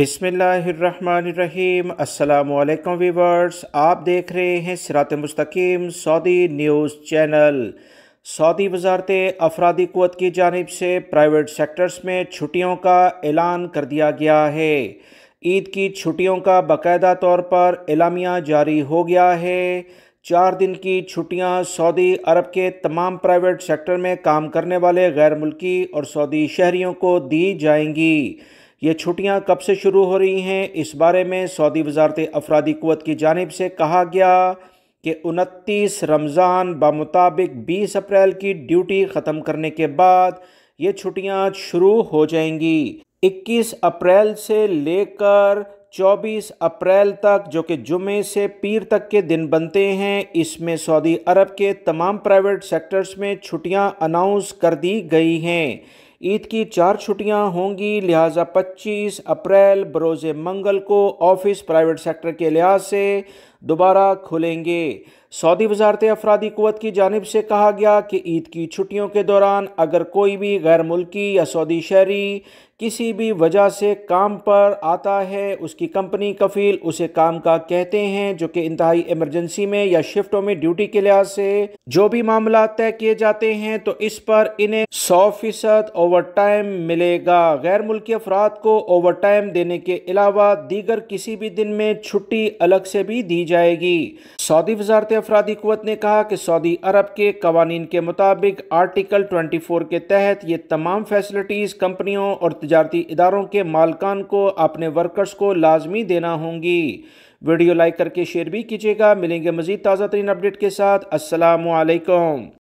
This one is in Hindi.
बिसमीम अल्लाम वीवर्स आप देख रहे हैं सिरात मुस्तकीम सऊदी न्यूज़ चैनल सऊदी वजारत अफरादी क़वत की जानब से प्राइवेट सेक्टर्स में छुट्टियों का ऐलान कर दिया गया है ईद की छुट्टियों का बाकायदा तौर पर एलामिया जारी हो गया है चार दिन की छुट्टियां सऊदी अरब के तमाम प्राइवेट सेक्टर में काम करने वाले गैर मुल्की और सऊदी शहरीों को दी जाएंगी ये छुट्टियां कब से शुरू हो रही हैं इस बारे में सऊदी वजारत अफरादी क़वत की जानब से कहा गया कि उनतीस रमज़ान बमुताबिक बीस अप्रैल की ड्यूटी ख़त्म करने के बाद ये छुट्टियां शुरू हो जाएंगी 21 अप्रैल से लेकर 24 अप्रैल तक जो कि जुमे से पीर तक के दिन बनते हैं इसमें सऊदी अरब के तमाम प्राइवेट सेक्टर्स में छुट्टियां अनाउंस कर दी गई हैं ईद की चार छुट्टियां होंगी लिहाजा 25 अप्रैल बरोज़ मंगल को ऑफिस प्राइवेट सेक्टर के लिहाज से दोबारा खुलेंगे सऊदी वजारत अफराधी क़वत की जानब से कहा गया कि ईद की छुट्टियों के दौरान अगर कोई भी गैर मुल्की या सऊदी शहरी किसी भी वजह से काम पर आता है उसकी कंपनी कफील उसे काम का कहते हैं जो कि इंतहाई इमरजेंसी में या शिफ्टों में ड्यूटी के लिहाज से जो भी मामला तय किए जाते हैं तो इस पर इन्हें सौ फीसद ओवर टाइम मिलेगा गैर मुल्की अफराद को ओवर टाइम देने के अलावा दीगर किसी भी दिन में छुट्टी अलग से भी दी जाएगी सऊदी वजारत अफराधी कुत ने कहा कि सऊदी अरब के कवानी के मुताबिक आर्टिकल 24 के तहत ये तमाम फैसिलिटीज़ कंपनियों और तजारती इदारों के मालकान को अपने वर्कर्स को लाजमी देना होंगी वीडियो लाइक करके शेयर भी कीजिएगा मिलेंगे मजीद ताज़ा तरीन अपडेट के साथ असलकम